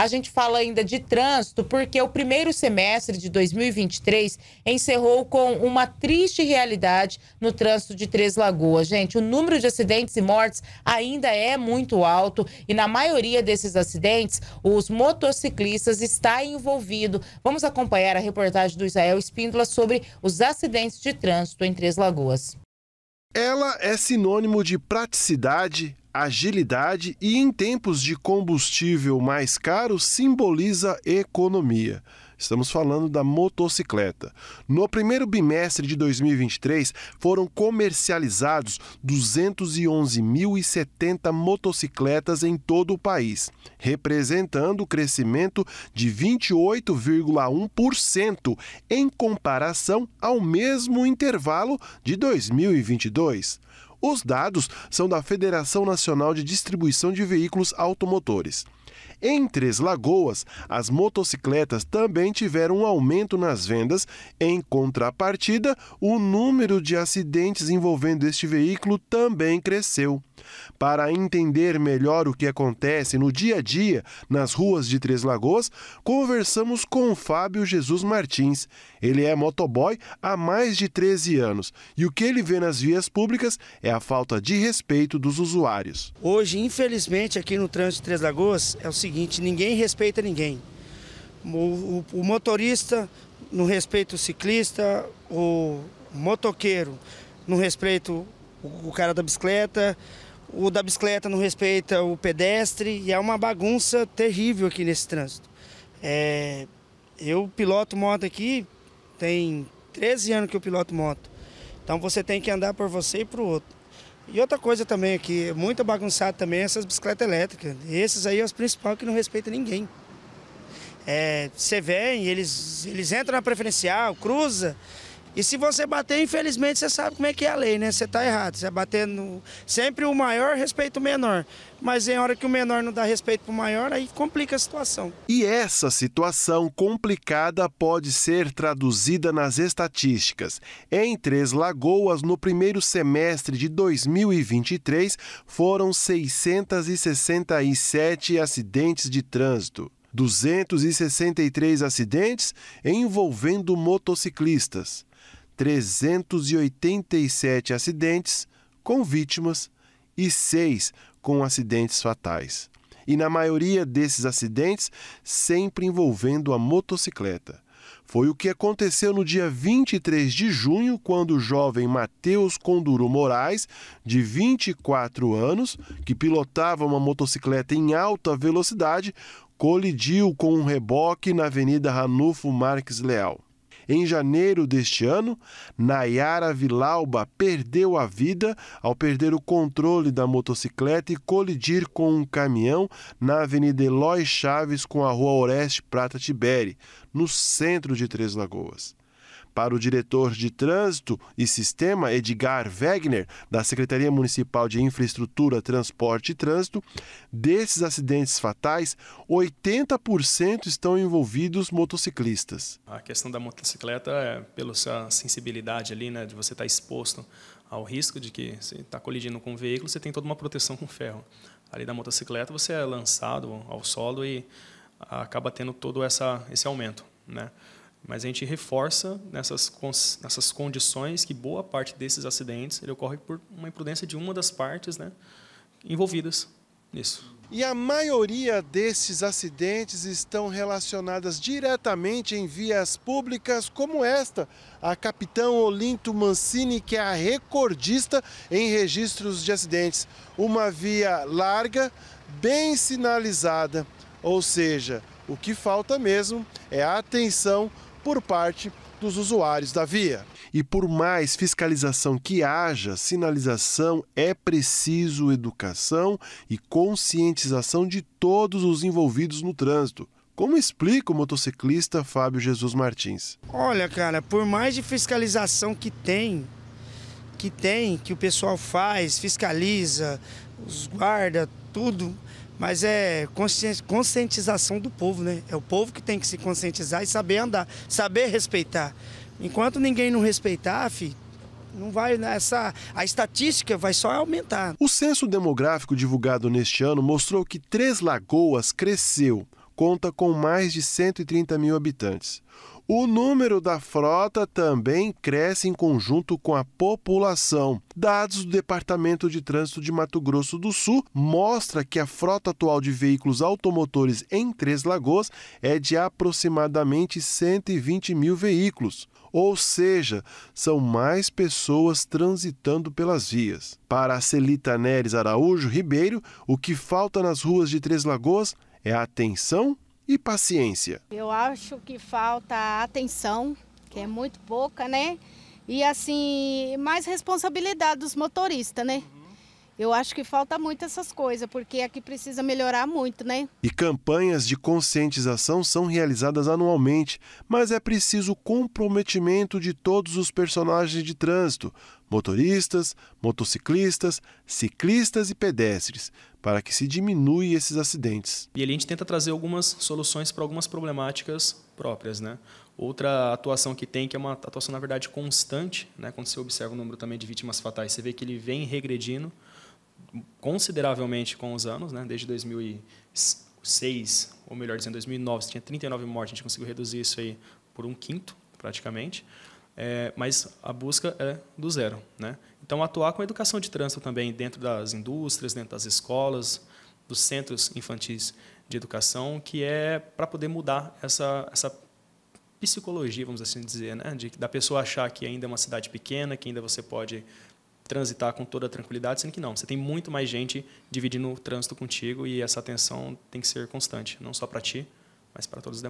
A gente fala ainda de trânsito, porque o primeiro semestre de 2023 encerrou com uma triste realidade no trânsito de Três Lagoas. Gente, o número de acidentes e mortes ainda é muito alto e na maioria desses acidentes, os motociclistas está envolvido. Vamos acompanhar a reportagem do Israel Espíndola sobre os acidentes de trânsito em Três Lagoas. Ela é sinônimo de praticidade, agilidade e, em tempos de combustível mais caro, simboliza economia. Estamos falando da motocicleta. No primeiro bimestre de 2023, foram comercializados 211.070 motocicletas em todo o país, representando o crescimento de 28,1% em comparação ao mesmo intervalo de 2022. Os dados são da Federação Nacional de Distribuição de Veículos Automotores. Em Três Lagoas, as motocicletas também tiveram um aumento nas vendas. Em contrapartida, o número de acidentes envolvendo este veículo também cresceu. Para entender melhor o que acontece no dia a dia nas ruas de Três Lagoas, conversamos com Fábio Jesus Martins. Ele é motoboy há mais de 13 anos e o que ele vê nas vias públicas é a falta de respeito dos usuários. Hoje, infelizmente, aqui no trânsito de Três Lagoas é o seguinte seguinte: ninguém respeita ninguém. O, o, o motorista não respeita o ciclista, o motoqueiro não respeita o, o cara da bicicleta, o da bicicleta não respeita o pedestre e é uma bagunça terrível aqui nesse trânsito. É, eu piloto moto aqui, tem 13 anos que eu piloto moto. Então você tem que andar por você e para o outro. E outra coisa também aqui, muito bagunçado também essas bicicletas elétricas. Esses aí é os principais que não respeitam ninguém. É, você vem, eles, eles entram na preferencial, cruza, e se você bater, infelizmente, você sabe como é que é a lei, né? Você está errado. Você bater no... sempre o maior, respeita o menor. Mas em hora que o menor não dá respeito para o maior, aí complica a situação. E essa situação complicada pode ser traduzida nas estatísticas. Em Três Lagoas, no primeiro semestre de 2023, foram 667 acidentes de trânsito. 263 acidentes envolvendo motociclistas. 387 acidentes com vítimas e 6 com acidentes fatais. E na maioria desses acidentes, sempre envolvendo a motocicleta. Foi o que aconteceu no dia 23 de junho, quando o jovem Matheus Conduro Moraes, de 24 anos, que pilotava uma motocicleta em alta velocidade, colidiu com um reboque na Avenida Ranulfo Marques Leal. Em janeiro deste ano, Nayara Vilauba perdeu a vida ao perder o controle da motocicleta e colidir com um caminhão na Avenida Eloy Chaves com a Rua Oreste Prata Tibere, no centro de Três Lagoas. Para o diretor de Trânsito e Sistema, Edgar Wegner, da Secretaria Municipal de Infraestrutura, Transporte e Trânsito, desses acidentes fatais, 80% estão envolvidos motociclistas. A questão da motocicleta é pela sua sensibilidade ali, né, de você estar tá exposto ao risco de que você está colidindo com um veículo, você tem toda uma proteção com ferro. Ali da motocicleta você é lançado ao solo e acaba tendo todo essa, esse aumento, né? Mas a gente reforça nessas, nessas condições que boa parte desses acidentes ele ocorre por uma imprudência de uma das partes né, envolvidas nisso. E a maioria desses acidentes estão relacionadas diretamente em vias públicas como esta, a Capitão Olinto Mancini, que é a recordista em registros de acidentes. Uma via larga, bem sinalizada, ou seja, o que falta mesmo é a atenção por parte dos usuários da via. E por mais fiscalização que haja, sinalização é preciso educação e conscientização de todos os envolvidos no trânsito. Como explica o motociclista Fábio Jesus Martins? Olha, cara, por mais de fiscalização que tem, que tem, que o pessoal faz, fiscaliza, os guarda, tudo, mas é conscientização do povo, né? É o povo que tem que se conscientizar e saber andar, saber respeitar. Enquanto ninguém não respeitar, filho, não vai nessa né? a estatística vai só aumentar. O censo demográfico divulgado neste ano mostrou que Três Lagoas cresceu, conta com mais de 130 mil habitantes. O número da frota também cresce em conjunto com a população. Dados do Departamento de Trânsito de Mato Grosso do Sul mostra que a frota atual de veículos automotores em Três Lagoas é de aproximadamente 120 mil veículos. Ou seja, são mais pessoas transitando pelas vias. Para a Celita Neres Araújo Ribeiro, o que falta nas ruas de Três Lagoas é atenção e paciência. Eu acho que falta atenção, que é muito pouca, né? E assim, mais responsabilidade dos motoristas, né? Uhum. Eu acho que falta muito essas coisas, porque aqui precisa melhorar muito, né? E campanhas de conscientização são realizadas anualmente, mas é preciso comprometimento de todos os personagens de trânsito motoristas, motociclistas, ciclistas e pedestres, para que se diminua esses acidentes. E ali a gente tenta trazer algumas soluções para algumas problemáticas próprias, né? Outra atuação que tem, que é uma atuação, na verdade, constante, né? quando você observa o número também de vítimas fatais, você vê que ele vem regredindo consideravelmente com os anos, né? desde 2006, ou melhor dizendo, 2009, você tinha 39 mortes, a gente conseguiu reduzir isso aí por um quinto, praticamente é, mas a busca é do zero. Né? Então, atuar com a educação de trânsito também dentro das indústrias, dentro das escolas, dos centros infantis de educação, que é para poder mudar essa, essa psicologia, vamos assim dizer, né? de, da pessoa achar que ainda é uma cidade pequena, que ainda você pode transitar com toda tranquilidade, sendo que não, você tem muito mais gente dividindo o trânsito contigo e essa atenção tem que ser constante, não só para ti, mas para todos os demais.